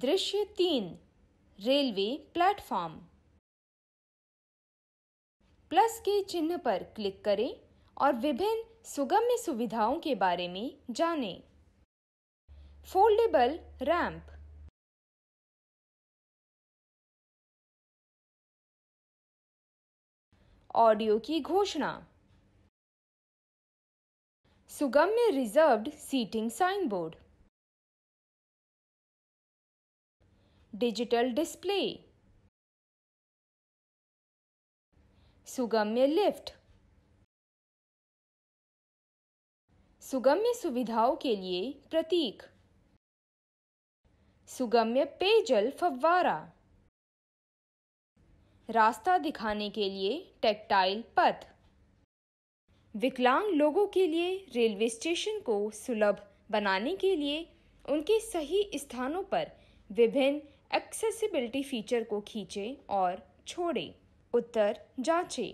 दृश्य तीन railway platform plus के चिन्ह पर क्लिक करें और विभिन्न सुगम्य सुविधाओं के बारे में जानें। फोल्डेबल रैंप ऑडियो की घोषणा सुगम्य reserved seating sign board digital display सुगम्य लिफ्ट सुगम्य सुविधाओं के लिए प्रतीक सुगम्य पेयजल फव्वारा रास्ता दिखाने के लिए टेक्टाइल पथ विकलांग लोगों के लिए रेलवे स्टेशन को सुलभ बनाने के लिए उनके सही स्थानों पर विभिन्न एक्सेसिबिलिटी फीचर को खींचे और छोड़ें उत्तर जांचे